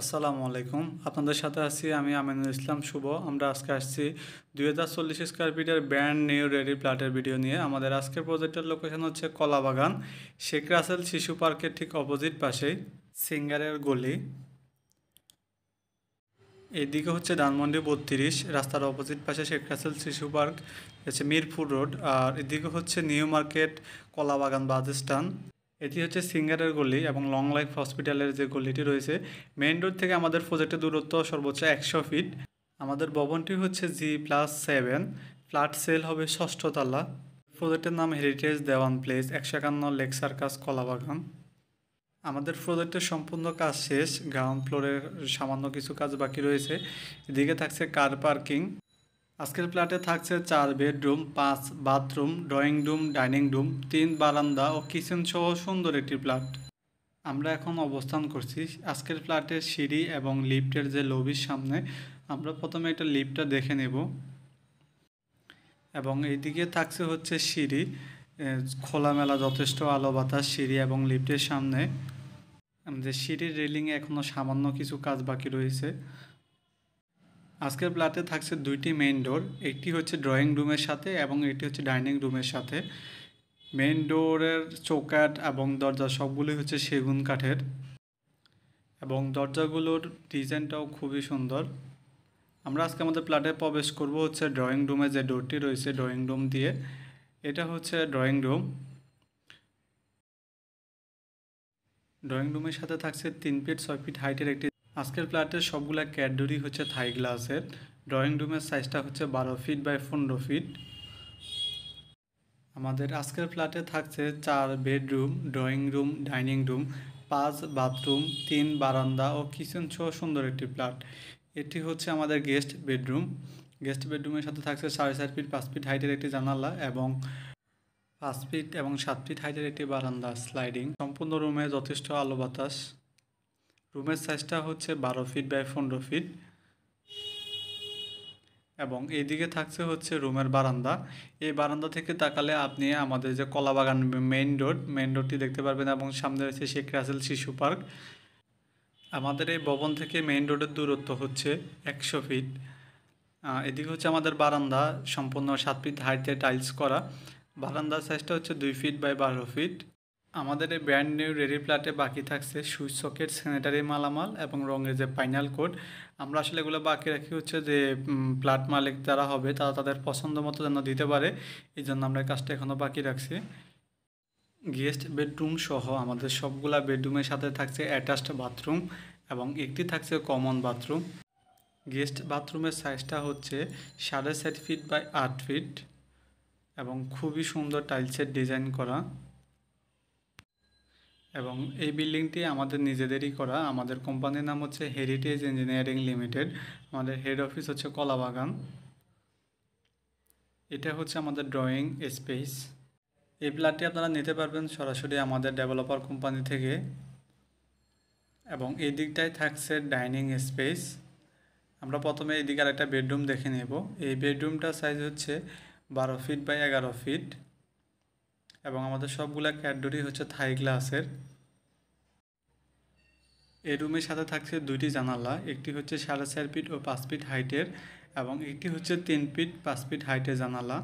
আসসালামু আলাইকুম আপনাদের সাথে আছি আমি আমিনুল ইসলাম শুভ আমরা আজকে আসছি দুই হাজার চল্লিশ স্কোয়ার ফিটের ব্র্যান্ড নিউ রেডি প্লাটের ভিডিও নিয়ে আমাদের আজকের প্রজেক্টের লোকেশন হচ্ছে কলাবাগান শেখ রাসেল শিশু পার্কের ঠিক অপোজিট পাশেই সিঙ্গারের গলি এইদিকে হচ্ছে ধানমন্ডি বত্রিশ রাস্তার অপোজিট পাশে শেখ রাসেল শিশু পার্ক হচ্ছে মিরপুর রোড আর এদিকে হচ্ছে New Market Kalabagan bus stand এটি হচ্ছে সিঙ্গারের গলি এবং লং লাইফ হসপিটালের যে গলিটি রয়েছে মেন রোড থেকে আমাদের প্রজেক্টের দূরত্ব সর্বোচ্চ একশো ফিট আমাদের ভবনটি হচ্ছে G plus seven flat sale হবে ষষ্ঠ তালা প্রজেক্টের নাম হেরিটেজ দেওয়ান প্লেস একশো একান্ন লেক সার্কাস কলাবাগান আমাদের প্রজেক্টের সম্পূর্ণ কাজ শেষ গ্রাউন্ড ফ্লোরের সামান্য কিছু কাজ বাকি রয়েছে এদিকে থাকছে কার পার্কিং আজকের ফ্ল্যাটে থাকছে চার বেডরুম পাঁচ bathroom drawing room dining room তিন বারান্দা ও কিচেন সহ সুন্দর একটি ফ্ল্যাট আমরা এখন অবস্থান করছি আজকের ফ্ল্যাটের সিঁড়ি এবং লিফটের যে লবির সামনে আমরা প্রথমে একটা লিফটটা দেখে নেব এবং এইদিকে থাকছে হচ্ছে সিঁড়ি খোলামেলা যথেষ্ট আলো বাতাস সিঁড়ি এবং লিফ্টের সামনে আমাদের সিঁড়ির রেলিংয়ে এখনও সামান্য কিছু কাজ বাকি রয়েছে আজকের প্লাতে থাকছে দুইটি মেইন ডোর একটি হচ্ছে ড্রয়িং রুমের সাথে এবং এটি হচ্ছে ডাইনিং রুমের সাথে মেইন ডোরের চৌকাট এবং দরজা সবগুলোই হচ্ছে সেগুন কাঠের এবং দরজাগুলোর ডিজাইনটাও খুবই সুন্দর আমরা আজকে আমাদের প্লাটে প্রবেশ করব হচ্ছে ড্রয়িং রুমে যে ডোরটি রয়েছে ড্রয়িং রুম দিয়ে এটা হচ্ছে ড্রয়িং রুম ড্রয়িং রুমের সাথে থাকছে তিন ফিট ছয় ফিট হাইটের একটি আজকের ফ্ল্যাটের সবগুলা ক্যাডডুরি হচ্ছে থাই গ্লাসের ড্রয়িং রুমের সাইজটা হচ্ছে বারো ফিট বাই পনেরো ফিট আমাদের আজকের ফ্ল্যাটে থাকছে চার bedroom drawing room dining room পাঁচ বাথরুম তিন বারান্দা ও কিচেন ছ সুন্দর একটি ফ্ল্যাট এটি হচ্ছে আমাদের গেস্ট বেডরুম গেস্ট বেডরুমের সাথে থাকছে সাড়ে চার ফিট পাঁচ ফিট হাইটের একটি জানালা এবং পাঁচ ফিট এবং সাত ফিট হাইটের একটি বারান্দা স্লাইডিং সম্পূর্ণ রুমে যথেষ্ট আলো বাতাস রুমের সাইজটা হচ্ছে বারো ফিট বাই পনেরো ফিট এবং এইদিকে থাকছে হচ্ছে রুমের বারান্দা এই বারান্দা থেকে তাকালে আপনি আমাদের যে কলাবাগান মেইন রোড মেইন রোডটি দেখতে পারবেন এবং সামনে রয়েছে শেখ রাসেল শিশু পার্ক আমাদের এই ভবন থেকে মেইন রোডের দূরত্ব হচ্ছে একশো ফিট এদিকে হচ্ছে আমাদের বারান্দা সম্পূর্ণ সাত ফিট হাইটে টাইলস করা বারান্দার সাইজটা হচ্ছে দুই ফিট বাই বারো ফিট আমাদের এই ব্র্যান্ড নিউ রেডি প্লাটে বাকি থাকছে সুইচ সকেট স্যানিটারি মালামাল এবং রঙের যে ফাইনাল কোড আমরা আসলে এগুলো বাকি রাখি হচ্ছে যে প্লাট মালিক যারা হবে তারা তাদের পছন্দ মতো যেন দিতে পারে এই জন্য আমরা কাজটা এখনও বাকি রাখছি গেস্ট বেডরুম সহ আমাদের সবগুলা বেডরুমের সাথে থাকছে অ্যাটাচড বাথরুম এবং একটি থাকছে কমন বাথরুম গেস্ট বাথরুমের সাইজটা হচ্ছে সাড়ে সাত ফিট বাই আট ফিট এবং খুবই সুন্দর টাইলসের ডিজাইন করা এবং এই বিল্ডিংটি আমাদের নিজেদেরই করা আমাদের কোম্পানির নাম হচ্ছে হেরিটেজ ইঞ্জিনিয়ারিং লিমিটেড আমাদের হেড অফিস হচ্ছে কলাবাগান এটা হচ্ছে আমাদের ড্রয়িং স্পেস এই প্ল্যাটটি আপনারা নিতে পারবেন সরাসরি আমাদের ডেভেলপার কোম্পানি থেকে এবং এই দিকটায় থাকছে ডাইনিং স্পেস আমরা প্রথমে এই দিকে আরেকটা বেডরুম দেখে নেব এই বেডরুমটা সাইজ হচ্ছে বারো ফিট বাই এগারো ফিট এবং আমাদের সবগুলা ক্যাটডোরি হচ্ছে থাই গ্লাসের এই রুমের সাথে থাকছে দুইটি জানালা একটি হচ্ছে সাড়ে চার ফিট ও পাঁচ ফিট হাইটের এবং একটি হচ্ছে তিন ফিট পাঁচ ফিট হাইটের জানালা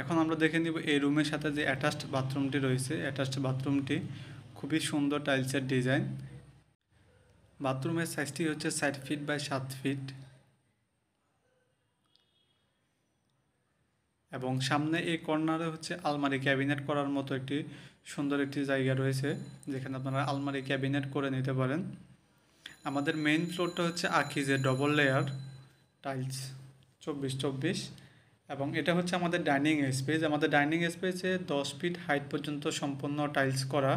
এখন আমরা দেখে নিব এই রুমের সাথে যে অ্যাটাচড বাথরুমটি রয়েছে অ্যাটাচড বাথরুমটি খুবই সুন্দর টাইলসের ডিজাইন বাথরুমের সাইজটি হচ্ছে ষাট ফিট বাই সাত ফিট এবং সামনে এই কর্নারে হচ্ছে আলমারি ক্যাবিনেট করার মতো একটি সুন্দর একটি জায়গা রয়েছে যেখানে আপনারা আলমারি ক্যাবিনেট করে নিতে পারেন আমাদের মেইন ফ্লোরটা হচ্ছে আখিজে ডবল লেয়ার টাইলস চব্বিশ চব্বিশ এবং এটা হচ্ছে আমাদের ডাইনিং স্পেস আমাদের ডাইনিং স্পেসে দশ ফিট হাইট পর্যন্ত সম্পূর্ণ টাইলস করা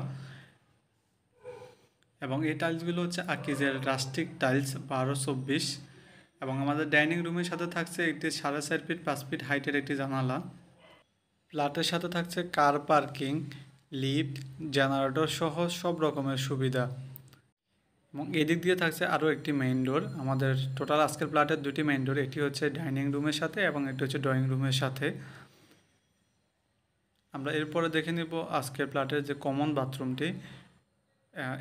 এবং এই টাইলসগুলো হচ্ছে আকিজের রাস্টিক টাইলস বারো চব্বিশ এবং আমাদের ডাইনিং রুমের সাথে থাকছে একটি সাড়ে চার ফিট পাঁচ ফিট হাইটের একটি জানালা ফ্ল্যাটের সাথে থাকছে কার পার্কিং লিফ্ট জেনারেটর সহ সব রকমের সুবিধা এবং এদিক দিয়ে থাকছে আরও একটি মেইন ডোর আমাদের টোটাল আজকের ফ্ল্যাটের দুটি মেইন ডোর একটি হচ্ছে ডাইনিং রুমের সাথে এবং একটি হচ্ছে ড্রয়িং রুমের সাথে আমরা এরপরে দেখে নেব আজকের ফ্ল্যাটের যে কমন বাথরুমটি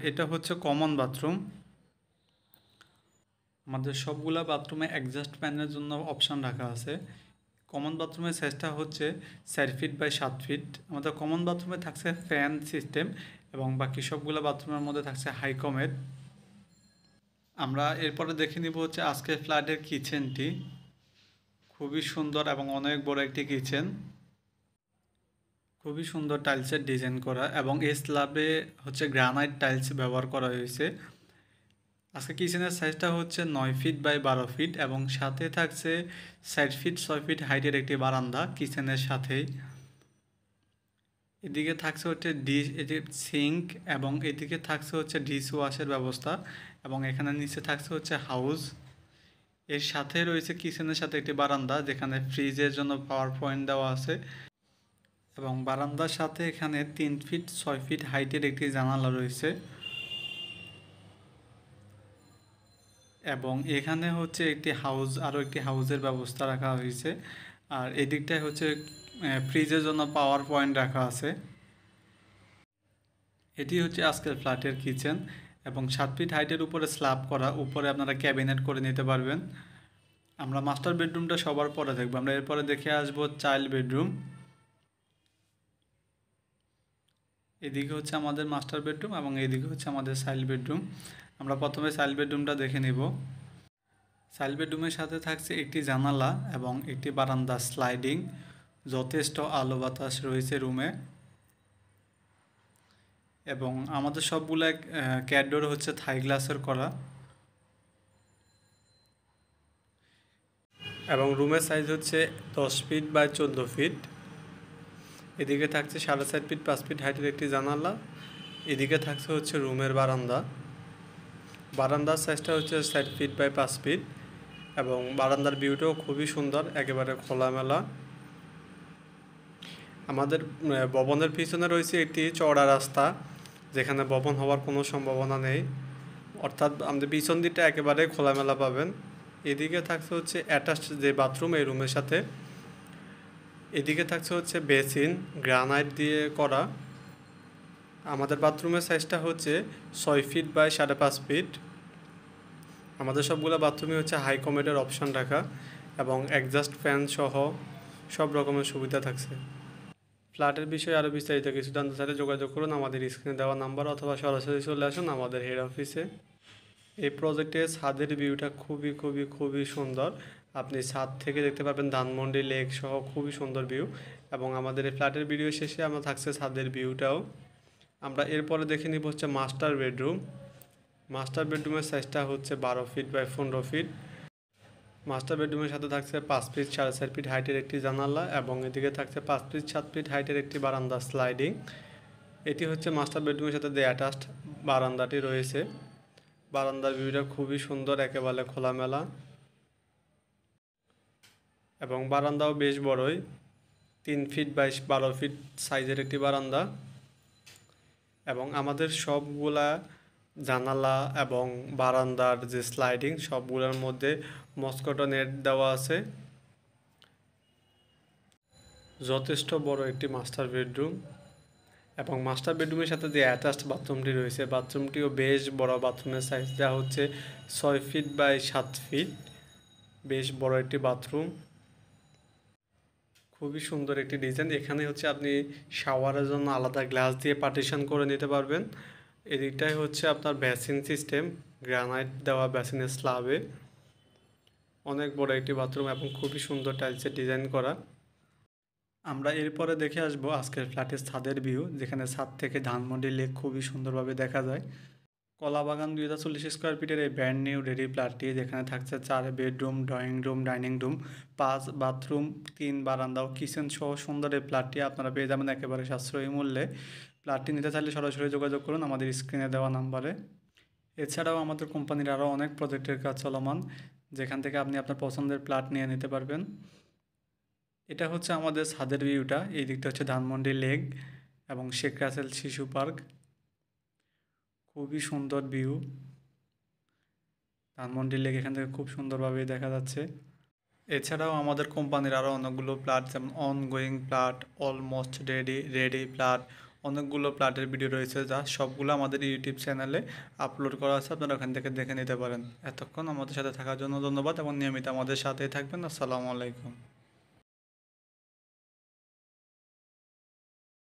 এটা হচ্ছে কমন বাথরুম আমাদের সবগুলা বাথরুমে অ্যাডজাস্ট প্যানের জন্য অপশান রাখা আছে কমন বাথরুমের সাইজটা হচ্ছে চার ফিট বাই সাত ফিট আমাদের কমন বাথরুমে থাকছে ফ্যান সিস্টেম এবং বাকি সবগুলো বাথরুমের মধ্যে থাকছে হাইকমের আমরা এরপরে দেখে নিব হচ্ছে আজকের ফ্ল্যাটের কিচেনটি খুবই সুন্দর এবং অনেক বড় একটি কিচেন খুবই সুন্দর টাইলসের ডিজাইন করা এবং এই স্ল্যাবে হচ্ছে গ্রানাইট টাইলস ব্যবহার করা হয়েছে আজকে কিচেনের সাইজটা হচ্ছে নয় ফিট বাই বারো ফিট এবং সাথে থাকছে ষাট ফিট ছয় ফিট হাইটের একটি বারান্দা কিচেনের সাথেই এদিকে থাকছে হচ্ছে ডিশ এটি সিঙ্ক এবং এদিকে থাকছে হচ্ছে ডিশ ওয়াশের ব্যবস্থা এবং এখানে নিচে থাকছে হচ্ছে হাউস এর সাথে রয়েছে কিচেনের সাথে একটি বারান্দা যেখানে ফ্রিজের জন্য পাওয়ার পয়েন্ট দেওয়া আছে এবং বারান্দার সাথে এখানে তিন ফিট ছয় ফিট হাইটের একটি জানালা রয়েছে এবং এখানে হচ্ছে একটি হাউস আরও একটি হাউসের ব্যবস্থা রাখা হয়েছে আর এদিকটায় হচ্ছে ফ্রিজের জন্য পাওয়ার পয়েন্ট রাখা আছে এটি হচ্ছে আজকের ফ্ল্যাটের কিচেন এবং সাত ফিট হাইটের উপরে স্ল্যাব করা উপরে আপনারা ক্যাবিনেট করে নিতে পারবেন আমরা মাস্টার বেডরুমটা সবার পরে দেখবো আমরা এরপরে দেখে আসব চাইল্ড বেডরুম এদিকে হচ্ছে আমাদের মাস্টার বেডরুম এবং এদিকে হচ্ছে আমাদের চাইল্ড বেডরুম আমরা প্রথমে সাইল বেডরুমটা দেখে নিব সাইল বেডরুমের সাথে থাকছে একটি জানালা এবং একটি বারান্দা স্লাইডিং যথেষ্ট আলো বাতাস রয়েছে রুমে এবং আমাদের সবগুলো ক্যাডোর হচ্ছে থাই গ্লাসের করা এবং রুমের সাইজ হচ্ছে দশ ফিট বাই চোদ্দ ফিট এদিকে থাকছে সাড়ে চার ফিট পাঁচ ফিট হাইটের একটি জানালা এদিকে থাকছে হচ্ছে রুমের বারান্দা বারান্দার সাইজটা হচ্ছে সাইড ফিট বাই পাঁচ ফিট এবং বারান্দার ভিউটাও খুবই সুন্দর একেবারে খোলামেলা আমাদের ভবনের পিছনে রয়েছে একটি চওড়া রাস্তা যেখানে ভবন হওয়ার কোনো সম্ভাবনা নেই অর্থাৎ আমাদের পিছন দিকটা একেবারে খোলামেলা পাবেন এদিকে থাকছে হচ্ছে অ্যাটাচ যে বাথরুম এই রুমের সাথে এদিকে থাকছে হচ্ছে বেসিন গ্রানাইট দিয়ে করা আমাদের বাথরুমের সাইজটা হচ্ছে ছয় ফিট বাই সাড়ে পাঁচ ফিট আমাদের সবগুলো বাথরুমে হচ্ছে হাই কমেডের অপশান রাখা এবং অ্যাডজাস্ট ফ্যান সহ সব রকমের সুবিধা থাকছে ফ্ল্যাটের বিষয়ে আরও বিস্তারিত কিছু জানতে চাইলে যোগাযোগ করুন আমাদের স্ক্রিনে দেওয়া নাম্বার অথবা সরাসরি চলে আসুন আমাদের হেড অফিসে এই প্রজেক্টের ছাদের ভিউটা খুবই খুবই খুবই সুন্দর আপনি ছাদ থেকে দেখতে পাবেন ধানমন্ডি লেক সহ খুবই সুন্দর ভিউ এবং আমাদের এই ফ্ল্যাটের ভিডিও শেষে আমরা থাকছে ছাদের ভিউটাও আমরা এরপরে দেখে নিব হচ্ছে মাস্টার বেডরুম মাস্টার বেডরুমের সাইজটা হচ্ছে বারো ফিট বাই পনেরো ফিট মাস্টার বেডরুমের সাথে থাকছে পাঁচ ফিট সাড়ে চার ফিট হাইটের একটি জানালা এবং এদিকে থাকছে পাঁচ ফিট সাত ফিট হাইটের একটি বারান্দা স্লাইডিং এটি হচ্ছে মাস্টার বেডরুমের সাথে যে অ্যাটাস্ট বারান্দাটি রয়েছে বারান্দার ভিউটা খুবই সুন্দর একেবারে খোলামেলা এবং বারান্দাও বেশ বড়ই তিন ফিট বাইশ বারো ফিট সাইজের একটি বারান্দা এবং আমাদের সবগুলা জানালা এবং বারান্দার যে স্লাইডিং সবগুলোর মধ্যে মস্কটো নেট দেওয়া আছে যথেষ্ট বড় একটি মাস্টার বেডরুম এবং মাস্টার বেডরুমের সাথে যে অ্যাটাচড বাথরুমটি রয়েছে বাথরুমটিও বেশ বড় বাথরুমের সাইজ যা হচ্ছে ছয় ফিট বাই সাত ফিট বেশ বড় একটি বাথরুম খুবই সুন্দর একটি ডিজাইন এখানে হচ্ছে আপনি শাওয়ারের জন্য আলাদা গ্লাস দিয়ে পার্টিশন করে নিতে পারবেন এদিকটাই হচ্ছে আপনার ব্যাসিন সিস্টেম গ্রানাইট দেওয়া ব্যাসিনের স্লাবে অনেক বড় একটি বাথরুম এবং খুবই সুন্দর টাইলসের ডিজাইন করা আমরা এরপরে দেখে আসবো আজকের ফ্ল্যাটের ছাদের ভিউ যেখানে ছাদ থেকে ধানমন্ডি লেক খুবই সুন্দরভাবে দেখা যায় কলাবাগান দুই হাজার চল্লিশ স্কোয়ার ফিটের এই ব্র্যান্ড নিউ রেডি ফ্ল্যাটটি যেখানে থাকছে চার bedroom drawing room dining room পাঁচ বাথরুম তিন বারান্দা ও কিচেন সহ সুন্দর এই ফ্ল্যাটটি আপনারা পেয়ে যাবেন একেবারে সাশ্রয়ী মূল্যে ফ্ল্যাটটি নিতে চাইলে সরাসরি যোগাযোগ করুন আমাদের স্ক্রিনে দেওয়া নাম্বারে এছাড়াও আমাদের কোম্পানির আরও অনেক প্রজেক্টের কাজ চলমান যেখান থেকে আপনি আপনার পছন্দের প্লাট নিয়ে নিতে পারবেন এটা হচ্ছে আমাদের ছাদের ভিউটা এই দিকটা হচ্ছে ধানমন্ডি লেক এবং শেখ রাসেল শিশু পার্ক খুবই সুন্দর ভিউ ধানমন্ডির লেক এখান থেকে খুব সুন্দরভাবে দেখা যাচ্ছে এছাড়াও আমাদের কোম্পানির আরও অনেকগুলো প্লাট যেমন ongoing flat almost ready ready flat অনেকগুলো প্লাটের ভিডিও রয়েছে যা সবগুলো আমাদের ইউটিউব চ্যানেলে আপলোড করা আছে আপনারা ওখান থেকে দেখে নিতে পারেন এতক্ষণ আমাদের সাথে থাকার জন্য ধন্যবাদ এবং নিয়মিত আমাদের সাথেই থাকবেন আসসালামু আলাইকুম